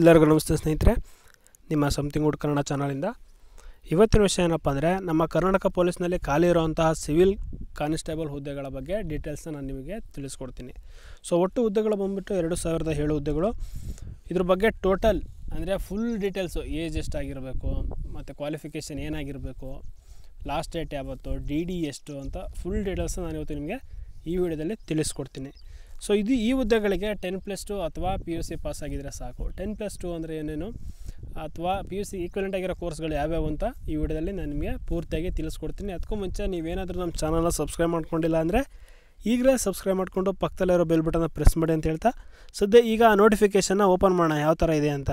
ಎಲ್ಲರಿಗೂ ನಮಸ್ತೆ ಸ್ನೇಹಿತರೆ ನಿಮ್ಮ ಸಮಥಿಂಗ್ ಉಡ್ ಕನ್ನಡ ಚಾನಲಿಂದ ಇವತ್ತಿನ ವಿಷಯ ಏನಪ್ಪ ಅಂದರೆ ನಮ್ಮ ಕರ್ನಾಟಕ ಪೊಲೀಸ್ನಲ್ಲಿ ಖಾಲಿ ಇರುವಂತಹ ಸಿವಿಲ್ ಕಾನ್ಸ್ಟೇಬಲ್ ಹುದ್ದೆಗಳ ಬಗ್ಗೆ ಡೀಟೇಲ್ಸ್ನ ನಾನು ನಿಮಗೆ ತಿಳಿಸ್ಕೊಡ್ತೀನಿ ಸೊ ಒಟ್ಟು ಹುದ್ದೆಗಳು ಬಂದುಬಿಟ್ಟು ಎರಡು ಸಾವಿರದ ಏಳು ಹುದ್ದೆಗಳು ಇದ್ರ ಬಗ್ಗೆ ಟೋಟಲ್ ಅಂದರೆ ಫುಲ್ ಡೀಟೇಲ್ಸು ಏಜ್ ಎಷ್ಟಾಗಿರಬೇಕು ಮತ್ತು ಕ್ವಾಲಿಫಿಕೇಷನ್ ಏನಾಗಿರಬೇಕು ಲಾಸ್ಟ್ ಡೇಟ್ ಯಾವತ್ತು ಡಿ ಡಿ ಎಷ್ಟು ಅಂತ ಫುಲ್ ಡೀಟೇಲ್ಸ್ನ ನಾನು ಇವತ್ತು ನಿಮಗೆ ಈ ವಿಡಿಯೋದಲ್ಲಿ ತಿಳಿಸ್ಕೊಡ್ತೀನಿ ಸೊ ಇದು ಈ ಹುದ್ದೆಗಳಿಗೆ ಟೆನ್ ಪ್ಲಸ್ ಟು ಅಥವಾ ಪಿ ಯು ಸಿ ಪಾಸ್ ಆಗಿದ್ದರೆ ಸಾಕು ಟೆನ್ ಪ್ಲಸ್ ಟು ಅಂದರೆ ಏನೇನು ಅಥವಾ ಪಿ ಯು ಸಿ ಈಕ್ವಲೆಂಟ್ ಆಗಿರೋ ಕೋರ್ಸ್ಗಳು ಯಾವ್ಯಾವು ಅಂತ ಈ ವಿಡಿಯೋದಲ್ಲಿ ನಾನು ನಿಮಗೆ ಪೂರ್ತಿಯಾಗಿ ತಿಳಿಸ್ಕೊಡ್ತೀನಿ ಅದಕ್ಕೂ ಮುಂಚೆ ನೀವೇನಾದರೂ ನಮ್ಮ ಚಾನಲ್ನ ಸಬ್ಸ್ಕ್ರೈಬ್ ಮಾಡ್ಕೊಂಡಿಲ್ಲ ಅಂದರೆ ಈಗಲೇ ಸಬ್ಸ್ಕ್ರೈಬ್ ಮಾಡಿಕೊಂಡು ಪಕ್ಕದಲ್ಲಿರೋ ಬೆಲ್ ಬಟನ್ನ ಪ್ರೆಸ್ ಮಾಡಿ ಅಂತ ಹೇಳ್ತಾ ಸದ್ಯ ಈಗ ನೋಟಿಫಿಕೇಷನ್ನ ಓಪನ್ ಮಾಡೋಣ ಯಾವ ಥರ ಇದೆ ಅಂತ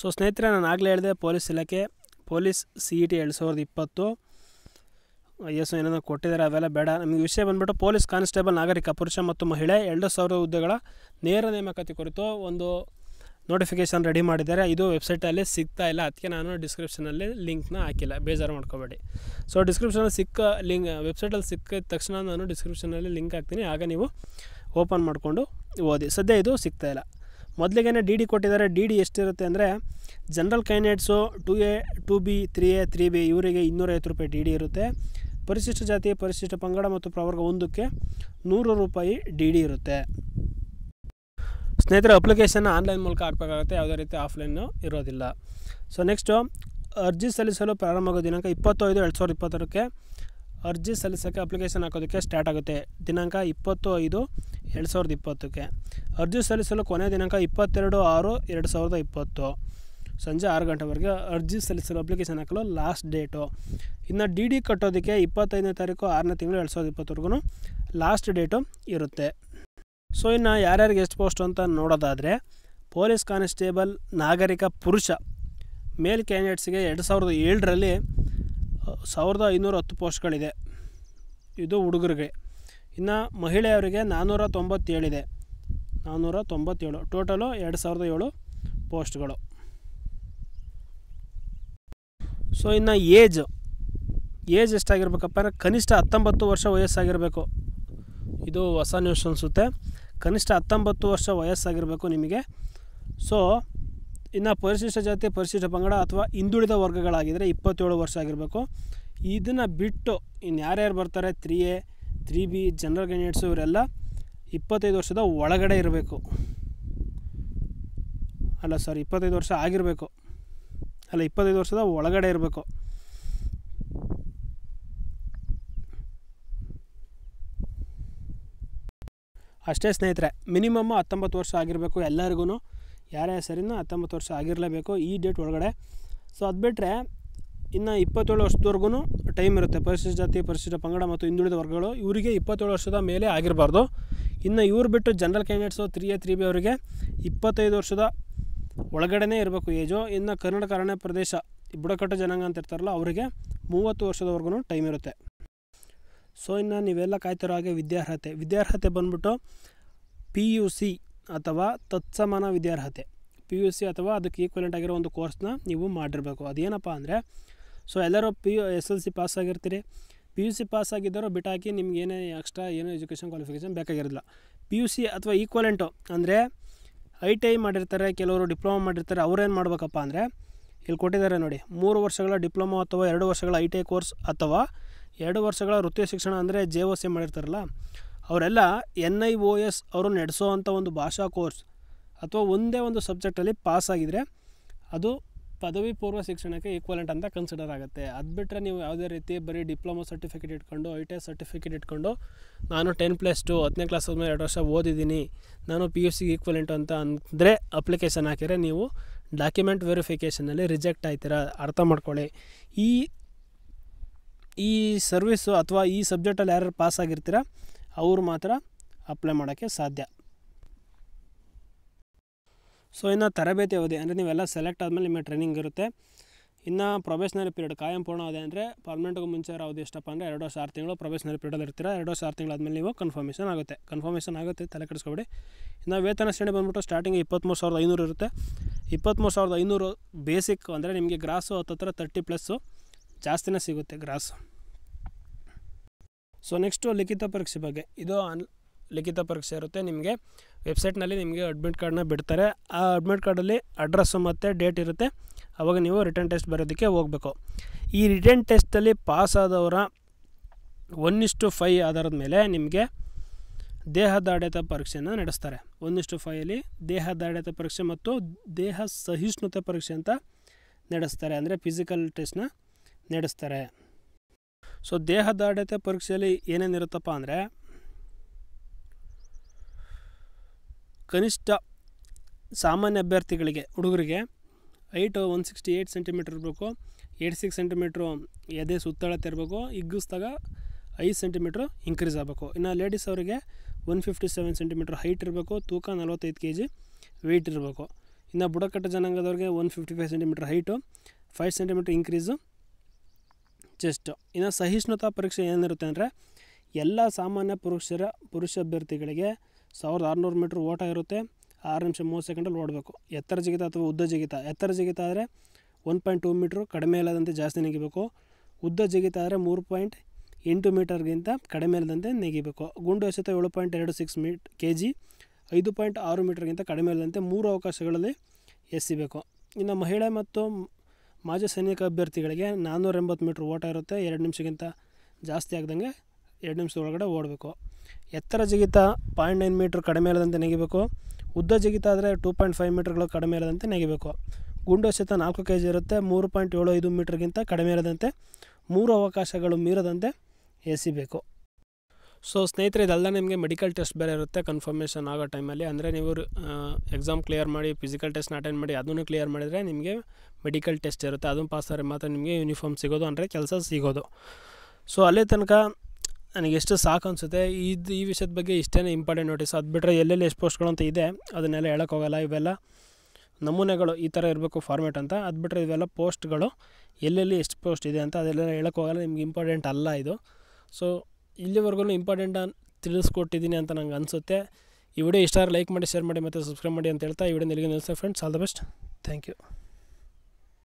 ಸೊ ಸ್ನೇಹಿತರೆ ನಾನು ಆಗಲೇ ಹೇಳಿದೆ ಪೊಲೀಸ್ ಇಲಾಖೆ police C E e T ಎರಡು ಸಾವಿರದ ಇಪ್ಪತ್ತು ಐ ಎಸ್ ಏನೇನೋ ಕೊಟ್ಟಿದ್ದಾರೆ ಅವೆಲ್ಲ ಬೇಡ ನಮಗೆ ವಿಷಯ ಬಂದುಬಿಟ್ಟು ಪೊಲೀಸ್ ಕಾನ್ಸ್ಟೇಬಲ್ ನಾಗರಿಕ ಪುರುಷ ಮತ್ತು ಮಹಿಳೆ ಎರಡು ಸಾವಿರ ಹುದ್ದೆಗಳ ನೇರ ನೇಮಕಾತಿ ಕುರಿತು ಒಂದು ನೋಟಿಫಿಕೇಷನ್ ರೆಡಿ ಮಾಡಿದ್ದಾರೆ ಇದು ವೆಬ್ಸೈಟಲ್ಲಿ ಸಿಗ್ತಾ ಇಲ್ಲ ಅದಕ್ಕೆ ನಾನು ಡಿಸ್ಕ್ರಿಪ್ಷನಲ್ಲಿ ಲಿಂಕ್ನ ಹಾಕಿಲ್ಲ ಬೇಜಾರು ಮಾಡ್ಕೋಬೇಡಿ ಸೊ ಡಿಸ್ಕ್ರಿಪ್ಷನಲ್ಲಿ ಸಿಕ್ಕ ಲಿಂಕ್ ವೆಬ್ಸೈಟಲ್ಲಿ ಸಿಕ್ಕಿದ ತಕ್ಷಣ ನಾನು ಡಿಸ್ಕ್ರಿಪ್ಷನಲ್ಲಿ ಲಿಂಕ್ ಹಾಕ್ತೀನಿ ಆಗ ನೀವು ಓಪನ್ ಮಾಡಿಕೊಂಡು ಓದಿ ಸದ್ಯ ಇದು ಸಿಗ್ತಾ ಇಲ್ಲ ಮೊದಲಿಗೆ ಡಿ ಡಿ ಕೊಟ್ಟಿದ್ದಾರೆ ಡಿ ಡಿ ಎಷ್ಟಿರುತ್ತೆ ಅಂದರೆ general candidates two A two B three A three B ಇವರಿಗೆ ಇನ್ನೂರೈವತ್ತು ರೂಪಾಯಿ ಡಿ ಡಿ ಇರುತ್ತೆ ಪರಿಶಿಷ್ಟ ಜಾತಿ ಪರಿಶಿಷ್ಟ ಪಂಗಡ ಮತ್ತು ಪ್ರವರ್ಗ ಒಂದಕ್ಕೆ ನೂರು ರೂಪಾಯಿ ಡಿ ಡಿ ಇರುತ್ತೆ ಸ್ನೇಹಿತರ ಅಪ್ಲಿಕೇಶನ್ ಆನ್ಲೈನ್ ಮೂಲಕ ಹಾಕಬೇಕಾಗುತ್ತೆ ಯಾವುದೇ ರೀತಿ ಆಫ್ಲೈನು ಇರೋದಿಲ್ಲ ಸೊ ನೆಕ್ಸ್ಟು ಅರ್ಜಿ ಸಲ್ಲಿಸಲು ಪ್ರಾರಂಭವಾಗೋ ದಿನಾಂಕ ಇಪ್ಪತ್ತೈದು ಎರಡು ಸಾವಿರದ ಇಪ್ಪತ್ತರಕ್ಕೆ ಅರ್ಜಿ ಸಲ್ಲಿಸೋಕ್ಕೆ ಅಪ್ಲಿಕೇಶನ್ ಹಾಕೋದಕ್ಕೆ ಸ್ಟಾರ್ಟ್ ಆಗುತ್ತೆ ದಿನಾಂಕ ಇಪ್ಪತ್ತು ಐದು ಎರಡು ಸಾವಿರದ ಇಪ್ಪತ್ತಕ್ಕೆ ಅರ್ಜಿ ಸಲ್ಲಿಸಲು ಕೊನೆಯ ದಿನಾಂಕ ಇಪ್ಪತ್ತೆರಡು ಆರು ಎರಡು ಸಾವಿರದ ಇಪ್ಪತ್ತು ಸಂಜೆ ಆರು ಗಂಟೆವರೆಗೆ ಅರ್ಜಿ ಸಲ್ಲಿಸಲು ಅಪ್ಲಿಕೇಶನ್ ಹಾಕಲು ಲಾಸ್ಟ್ ಡೇಟು ಇನ್ನು ಡಿ ಡಿ ಕಟ್ಟೋದಕ್ಕೆ ಇಪ್ಪತ್ತೈದನೇ ತಾರೀಕು ಆರನೇ ತಿಂಗಳು ಎರಡು ಸಾವಿರದ ಇಪ್ಪತ್ತವರೆಗೂ ಲಾಸ್ಟ್ ಡೇಟು ಇರುತ್ತೆ ಸೊ ಇನ್ನು ಯಾರ್ಯಾರಿಗೆ ಎಷ್ಟು ಪೋಸ್ಟ್ ಅಂತ ನೋಡೋದಾದರೆ ಪೊಲೀಸ್ ಕಾನ್ಸ್ಟೇಬಲ್ ನಾಗರಿಕ ಪುರುಷ ಮೇಲ್ ಕ್ಯಾಂಡಿಡೇಟ್ಸ್ಗೆ ಎರಡು ಸಾವಿರದ ಏಳರಲ್ಲಿ ಸಾವಿರದ ಐನೂರ ಹತ್ತು ಪೋಸ್ಟ್ಗಳಿದೆ ಇದು ಹುಡುಗರಿಗೆ ಇನ್ನು ಮಹಿಳೆಯರಿಗೆ ನಾನ್ನೂರ ತೊಂಬತ್ತೇಳಿದೆ ನಾನ್ನೂರ ತೊಂಬತ್ತೇಳು ಟೋಟಲು ಎರಡು ಸಾವಿರದ ಏಳು ಪೋಸ್ಟ್ಗಳು ಸೊ ಇನ್ನು ಏಜ್ ಏಜ್ ಎಷ್ಟಾಗಿರ್ಬೇಕಪ್ಪ ಅಂದರೆ ಕನಿಷ್ಠ ಹತ್ತೊಂಬತ್ತು ವರ್ಷ ವಯಸ್ಸಾಗಿರಬೇಕು ಇದು ಹೊಸ ನ್ಯೂಸ್ ಅನಿಸುತ್ತೆ ಕನಿಷ್ಠ ಹತ್ತೊಂಬತ್ತು ವರ್ಷ ವಯಸ್ಸಾಗಿರಬೇಕು ನಿಮಗೆ ಸೊ ಇನ್ನು ಪರಿಶಿಷ್ಟ ಜಾತಿ ಪರಿಶಿಷ್ಟ ಪಂಗಡ ಅಥವಾ ಹಿಂದುಳಿದ ವರ್ಗಗಳಾಗಿದ್ದರೆ ಇಪ್ಪತ್ತೇಳು ವರ್ಷ ಆಗಿರಬೇಕು ಇದನ್ನು ಬಿಟ್ಟು ಇನ್ನು ಯಾರ್ಯಾರು ಬರ್ತಾರೆ three A three B general candidates ಇವರೆಲ್ಲ ಇಪ್ಪತ್ತೈದು ವರ್ಷದ ಒಳಗಡೆ ಇರಬೇಕು ಅಲ್ಲ ಸರ್ ಇಪ್ಪತ್ತೈದು ವರ್ಷ ಆಗಿರಬೇಕು ಅಲ್ಲ ಇಪ್ಪತ್ತೈದು ವರ್ಷದ ಒಳಗಡೆ ಇರಬೇಕು ಅಷ್ಟೇ ಸ್ನೇಹಿತರೆ ಮಿನಿಮಮ್ ಹತ್ತೊಂಬತ್ತು ವರ್ಷ ಆಗಿರಬೇಕು ಎಲ್ಲರಿಗೂ ಯಾರೇ ಸರಿನೂ ಹತ್ತೊಂಬತ್ತು ವರ್ಷ ಆಗಿರಲೇಬೇಕು ಈ ಡೇಟ್ ಒಳಗಡೆ ಸೊ ಅದು ಬಿಟ್ಟರೆ ಇನ್ನು ಇಪ್ಪತ್ತೇಳು ವರ್ಷದವರೆಗೂ ಟೈಮ್ ಇರುತ್ತೆ ಪರಿಶಿಷ್ಟ ಜಾತಿ ಪರಿಶಿಷ್ಟ ಪಂಗಡ ಮತ್ತು ಹಿಂದುಳಿದ ವರ್ಗಗಳು ಇವರಿಗೆ ಇಪ್ಪತ್ತೇಳು ವರ್ಷದ ಮೇಲೆ ಆಗಿರಬಾರ್ದು ಇನ್ನು ಇವ್ರು ಬಿಟ್ಟು general candidates three A three B ಅವರಿಗೆ ಇಪ್ಪತ್ತೈದು ವರ್ಷದ ಒಳಗಡೆನೇ ಇರಬೇಕು ಏಜು ಇನ್ನು ಕನ್ನಡ ಅರಣ್ಯ ಪ್ರದೇಶ ಬುಡಕಟ್ಟು ಜನಾಂಗ ಅಂತ ಇರ್ತಾರಲ್ಲ ಅವರಿಗೆ ಮೂವತ್ತು ವರ್ಷದವರೆಗೂ ಟೈಮ್ ಇರುತ್ತೆ ಸೊ ಇನ್ನು ನೀವೆಲ್ಲ ಕಾಯ್ತಿರೋ ಹಾಗೆ ವಿದ್ಯಾರ್ಹತೆ ವಿದ್ಯಾರ್ಹತೆ ಬಂದ್ಬಿಟ್ಟು ಪಿ ಯು ಸಿ ಅಥವಾ ತತ್ಸಮಾನ ವಿದ್ಯಾರ್ಹತೆ ಪಿ ಯು ಸಿ ಅಥವಾ ಅದಕ್ಕೆ ಈಕ್ವಲೆಂಟ್ ಆಗಿರೋ ಒಂದು ಕೋರ್ಸ್ನ ನೀವು ಮಾಡಿರಬೇಕು ಅದೇನಪ್ಪ ಅಂದರೆ ಸೊ ಎಲ್ಲರೂ P U S L C pass ಆಗಿರ್ತೀರಿ ಪಿ ಯು ಸಿ ಪಾಸ್ ಆಗಿದ್ದರೂ ಬಿಟ್ಟಾಕಿ ನಿಮ್ಗೆ ಏನೇ ಎಕ್ಸ್ಟ್ರಾ ಏನೋ ಎಜುಕೇಷನ್ ಕ್ವಾಲಿಫಿಕೇಷನ್ ಬೇಕಾಗಿರೋದಿಲ್ಲ ಪಿ ಯು ಸಿ ಅಥವಾ ಈಕ್ವಲೆಂಟು ಅಂದರೆ ಐ ಟಿ ಐ ಮಾಡಿರ್ತಾರೆ ಕೆಲವರು ಡಿಪ್ಲೊಮಾ ಮಾಡಿರ್ತಾರೆ ಅವ್ರೇನು ಮಾಡಬೇಕಪ್ಪ ಅಂದರೆ ಇಲ್ಲಿ ಕೊಟ್ಟಿದ್ದಾರೆ ನೋಡಿ ಮೂರು ವರ್ಷಗಳ ಡಿಪ್ಲೊಮಾ ಅಥವಾ ಎರಡು ವರ್ಷಗಳ ಐ ಟಿ ಐ ಕೋರ್ಸ್ ಅಥವಾ ಎರಡು ವರ್ಷಗಳ ವೃತ್ತಿ ಶಿಕ್ಷಣ ಅಂದರೆ ಜೆ ಓ ಸಿ ಮಾಡಿರ್ತಾರಲ್ಲ ಅವರೆಲ್ಲ ಎನ್ ಐ ಓ ಎಸ್ ಅವರು ನಡೆಸೋ ಅಂಥ ಒಂದು ಭಾಷಾ ಕೋರ್ಸ್ ಅಥವಾ ಒಂದೇ ಒಂದು ಸಬ್ಜೆಕ್ಟಲ್ಲಿ ಪಾಸ್ ಅದು ಪದವಿ ಪೂರ್ವ ಶಿಕ್ಷಣಕ್ಕೆ ಈಕ್ವಲೆಂಟ್ ಅಂತ ಕನ್ಸಿಡರ್ ಆಗುತ್ತೆ ಅದು ಬಿಟ್ಟರೆ ನೀವು ಯಾವುದೇ ರೀತಿ ಬರೀ ಡಿಪ್ಲೊಮೊ ಸರ್ಟಿಫಿಕೇಟ್ ಇಟ್ಕೊಂಡು ಐ ಟಿ ಐ ಸರ್ಟಿಫಿಕೇಟ್ ಇಟ್ಕೊಂಡು ನಾನು ಟೆನ್ ಪ್ಲಸ್ ಟು ಹತ್ತನೇ ಕ್ಲಾಸ್ ಆದಮೇಲೆ ಎರಡು ವರ್ಷ ಓದಿದ್ದೀನಿ ನಾನು ಪಿ ಯು ಸಿ ಈಕ್ವಲೆಂಟು ಅಂತ ಅಂದರೆ ಅಪ್ಲಿಕೇಶನ್ ಹಾಕಿದರೆ ನೀವು ಡಾಕ್ಯುಮೆಂಟ್ ವೆರಿಫಿಕೇಷನಲ್ಲಿ ರಿಜೆಕ್ಟ್ ಆಯ್ತೀರಾ ಅರ್ಥ ಮಾಡ್ಕೊಳ್ಳಿ ಈ ಈ ಸರ್ವಿಸು ಅಥವಾ ಈ ಸಬ್ಜೆಕ್ಟಲ್ಲಿ ಯಾರು ಪಾಸ್ ಆಗಿರ್ತೀರ ಅವರು ಮಾತ್ರ ಅಪ್ಲೈ ಮಾಡೋಕ್ಕೆ ಸಾಧ್ಯ ಸೊ ಇನ್ನು ತರಬೇತಿ ಅವಧಿ ಅಂದರೆ ನೀವೆಲ್ಲ ಸೆಲೆಕ್ಟ್ ಆದಮೇಲೆ ನಿಮಗೆ ಟ್ರೈನಿಂಗ್ ಇರುತ್ತೆ ಇನ್ನು ಪ್ರೊಬೇಷನರಿ ಪೀರಿಯಡ್ ಕಾಯಂ ಪೂರ್ಣ ಅವಧಿ ಅಂದರೆ ಪರ್ಮನೆಂಟ್ಗೂ ಮುಂಚೆ ಇರೋ ಅವಧಿ ಎಷ್ಟಪ್ಪ ಅಂದರೆ ಎರಡು ವರ್ಷ ಆರು ತಿಂಗಳು ಪ್ರೊಬೇಷನರಿ ಪೀರಿಯಡಲ್ಲಿ ಇರ್ತೀರಾ ಎರಡು ವರ್ಷ ಆರು ಆದಮೇಲೆ ನೀವು ಕನ್ಫರ್ಮೇಷನ್ ಆಗುತ್ತೆ ಕನ್ಫರ್ಮೇಷನ್ ಆಗುತ್ತೆ ತಲೆ ಕೆಡಿಸ್ಕೊಬಿಡಿ ಇನ್ನು ವೇತನ ಶ್ರೇಣಿ ಬಂದ್ಬಿಟ್ಟು ಸ್ಟಾರ್ಟಿಂಗ್ ಇಪ್ಪತ್ತ್ಮೂರು ಸಾವಿರದ ಐನೂರು ಇರುತ್ತೆ ಇಪ್ಪತ್ತ್ಮೂರು ಸಾವಿರದ ಐನೂರು ಬೇಸಿಕ್ ಅಂದರೆ ನಿಮಗೆ ಗ್ರಾಸು ಹತ್ತತ್ರ ತರ್ಟಿ ಪ್ಲಸ್ಸು ಜಾಸ್ತಿನೇ ಸಿಗುತ್ತೆ ಗ್ರಾಸು ಸೊ ನೆಕ್ಸ್ಟು ಲಿಖಿತ ಪರೀಕ್ಷೆ ಬಗ್ಗೆ ಇದು ಆನ್ ಲಿಖಿತ ಪರೀಕ್ಷೆ ಇರುತ್ತೆ ನಿಮಗೆ ವೆಬ್ಸೈಟ್ನಲ್ಲಿ ನಿಮಗೆ ಅಡ್ಮಿಟ್ ಕಾರ್ಡನ್ನ ಬಿಡ್ತಾರೆ ಆ ಅಡ್ಮಿಟ್ ಕಾರ್ಡಲ್ಲಿ ಅಡ್ರೆಸ್ಸು ಮತ್ತು ಡೇಟ್ ಇರುತ್ತೆ ಆವಾಗ ನೀವು ರಿಟರ್ನ್ ಟೆಸ್ಟ್ ಬರೋದಕ್ಕೆ ಹೋಗಬೇಕು ಈ ರಿಟರ್ನ್ ಟೆಸ್ಟಲ್ಲಿ ಪಾಸ್ ಆದವರ ಒನ್ ಫೈ ಆಧಾರದ ಮೇಲೆ ನಿಮಗೆ ದೇಹದಾಡ್ಯತ ಪರೀಕ್ಷೆಯನ್ನು ನಡೆಸ್ತಾರೆ ಒಂದಿಷ್ಟು ಫೈಯಲ್ಲಿ ದೇಹದಾಢ್ಯತ ಪರೀಕ್ಷೆ ಮತ್ತು ದೇಹ ಸಹಿಷ್ಣುತೆ ಪರೀಕ್ಷೆ ಅಂತ ನಡೆಸ್ತಾರೆ ಅಂದರೆ ಫಿಸಿಕಲ್ ಟೆಸ್ಟ್ನ ನಡೆಸ್ತಾರೆ ಸೊ ದೇಹದಾಡ್ಯತೆ ಪರೀಕ್ಷೆಯಲ್ಲಿ ಏನೇನಿರುತ್ತಪ್ಪ ಅಂದರೆ ಕನಿಷ್ಠ ಸಾಮಾನ್ಯ ಅಭ್ಯರ್ಥಿಗಳಿಗೆ ಹುಡುಗರಿಗೆ height one sixty eight centimetre ಇರಬೇಕು ಏಯ್ಟ್ ಸಿಕ್ಸ್ ಸೆಂಟಿಮೀಟ್ರು ಎದೆ ಸುತ್ತಳತೆ ಇರಬೇಕು ಹಿಗ್ಗಿಸ್ದಾಗ ಐದು ಸೆಂಟಿಮೀಟ್ರು ಇನ್ಕ್ರೀಸ್ ಆಗಬೇಕು ಇನ್ನು ಲೇಡೀಸ್ ಅವರಿಗೆ one fifty seven centimetre height ಇರಬೇಕು ತೂಕ ನಲವತ್ತೈದು ಕೆ ಜಿ ವೆಯ್ಟ್ ಇರಬೇಕು ಇನ್ನು ಬುಡಕಟ್ಟು ಜನಾಂಗದವ್ರಿಗೆ one fifty five centimetre height five centimetre increase chest ಇನ್ನು ಸಹಿಷ್ಣುತಾ ಪರೀಕ್ಷೆ ಏನಿರುತ್ತೆ ಅಂದರೆ ಎಲ್ಲ ಸಾಮಾನ್ಯ ಪುರುಷರ ಪುರುಷ ಅಭ್ಯರ್ಥಿಗಳಿಗೆ ಸಾವಿರದ ಆರುನೂರು ಮೀಟ್ರ್ ಓಟ ಇರುತ್ತೆ ಆರು ನಿಮಿಷ ಮೂವತ್ತು ಸೆಕೆಂಡಲ್ಲಿ ಓಡಬೇಕು ಎತ್ತರ ಜಿಗಿತ ಅಥವಾ ಉದ್ದ ಜಿಗಿತ ಎತ್ತರ ಜಿಗಿತ ಆದರೆ ಒನ್ ಪಾಯಿಂಟ್ ಟೂ ಮೀಟ್ರು ಕಡಿಮೆ ಇಲ್ಲದಂತೆ ಜಾಸ್ತಿ ನೆಗಿಬೇಕು ಉದ್ದ ಜಿಗಿತ ಆದರೆ ಮೂರು ಪಾಯಿಂಟ್ ಎಂಟು ಮೀಟರ್ಗಿಂತ ಕಡಿಮೆ ಇಲ್ಲದಂತೆ ನೆಗಿಬೇಕು ಗುಂಡು ಎಸೆತ ಏಳು ಪಾಯಿಂಟ್ ಎರಡು ಸಿಕ್ಸ್ ಮೀಟ್ ಕೆ ಜಿ ಐದು ಪಾಯಿಂಟ್ ಆರು ಮೀಟರ್ಗಿಂತ ಕಡಿಮೆ ಇಲ್ಲದಂತೆ ಮೂರು ಅವಕಾಶಗಳಲ್ಲಿ ಎಸಿಬೇಕು ಇನ್ನು ಮಹಿಳೆ ಮತ್ತು ಮಾಜಿ ಸೈನಿಕ ಅಭ್ಯರ್ಥಿಗಳಿಗೆ ನಾನ್ನೂರ ಎಂಬತ್ತು ಮೀಟ್ರ್ ಓಟ ಇರುತ್ತೆ ಎರಡು ನಿಮಿಷಕ್ಕಿಂತ ಜಾಸ್ತಿ ಆಗ್ದಂಗೆ ಎರಡು ನಿಮಿಷದೊಳಗಡೆ ಓಡಬೇಕು ಎತ್ತರ ಜಿಗಿತ ಪಾಯಿಂಟ್ ನೈನ್ ಮೀಟ್ರ್ ಕಡಿಮೆ ಇಲ್ಲದಂತೆ ನೆಗಿಬೇಕು ಉದ್ದ ಜಿಗಿತ ಆದರೆ ಟೂ ಪಾಯಿಂಟ್ ಫೈವ್ ಮೀಟ್ರ್ಗಳು ಕಡಿಮೆ ಇಲ್ಲದಂತೆ ನೆಗಿಬೇಕು ಗುಂಡು ಎಸೆತ ನಾಲ್ಕು ಕೆ ಜಿ ಇರುತ್ತೆ ಮೂರು ಪಾಯಿಂಟ್ ಏಳು ಐದು ಮೀಟ್ರ್ಗಿಂತ ಕಡಿಮೆ ಇರದಂತೆ ಮೂರು ಅವಕಾಶಗಳು ಮೀರದಂತೆ ಎಸಿಬೇಕು ಸೊ ಸ್ನೇಹಿತರೆ ಇದೆಲ್ಲ ನಿಮಗೆ ಮೆಡಿಕಲ್ ಟೆಸ್ಟ್ ಬೇರೆ ಇರುತ್ತೆ ಕನ್ಫರ್ಮೇಷನ್ ಆಗೋ ಟೈಮಲ್ಲಿ ಅಂದರೆ ನೀವು ಎಕ್ಸಾಮ್ ಕ್ಲಿಯರ್ ಮಾಡಿ ಫಿಸಿಕಲ್ ಟೆಸ್ಟ್ನ ಅಟೆಂಡ್ ಮಾಡಿ ಅದನ್ನು ಕ್ಲಿಯರ್ ಮಾಡಿದರೆ ನಿಮಗೆ ಮೆಡಿಕಲ್ ಟೆಸ್ಟ್ ಇರುತ್ತೆ ಅದನ್ನು ಪಾಸ್ ಆದರೆ ಮಾತ್ರ ನಿಮಗೆ ಯೂನಿಫಾರ್ಮ್ ಸಿಗೋದು ಅಂದರೆ ಕೆಲಸ ಸಿಗೋದು ಸೊ ಅಲ್ಲೇ ತನಕ ನನಗೆ ಎಷ್ಟು ಸಾಕು ಅನಿಸುತ್ತೆ ಇದು ಈ ವಿಷಯದ ಬಗ್ಗೆ ಇಷ್ಟೇ ಇಂಪಾರ್ಟೆಂಟ್ ನೋಟಿಸ್ ಅದು ಬಿಟ್ಟರೆ ಎಲ್ಲೆಲ್ಲಿ ಎಷ್ಟು ಅಂತ ಇದೆ ಅದನ್ನೆಲ್ಲ ಹೇಳೋಕ್ಕೋಗಲ್ಲ ಇವೆಲ್ಲ ನಮೂನೆಗಳು ಈ ಥರ ಇರಬೇಕು ಫಾರ್ಮೇಟ್ ಅಂತ ಅದು ಬಿಟ್ಟರೆ ಇವೆಲ್ಲ ಪೋಸ್ಟ್ಗಳು ಎಲ್ಲೆಲ್ಲಿ ಎಷ್ಟು ಪೋಸ್ಟ್ ಇದೆ ಅಂತ ಅದೆಲ್ಲ ಹೇಳೋಕ್ಕೋಗಲ್ಲ ನಿಮ್ಗೆ ಇಂಪಾರ್ಟೆಂಟ್ ಅಲ್ಲ ಇದು ಸೊ ಇಲ್ಲಿವರೆಗೂ ಇಂಪಾರ್ಟೆಂಟ್ ತಿಳಿಸ್ಕೊಟ್ಟಿದ್ದೀನಿ ಅಂತ ನಂಗೆ ಅನಿಸುತ್ತೆ ಈ ವಿಡಿಯೋ ಇಷ್ಟ ಲೈಕ್ ಮಾಡಿ ಶೇರ್ ಮಾಡಿ ಮತ್ತು ಸಬ್ಸ್ಕ್ರೈಬ್ ಮಾಡಿ ಅಂತ ಹೇಳ್ತಾ ಈ ವಿಡಿಯೋ ನಿಲ್ಲಿಗೆ friends all the best thank you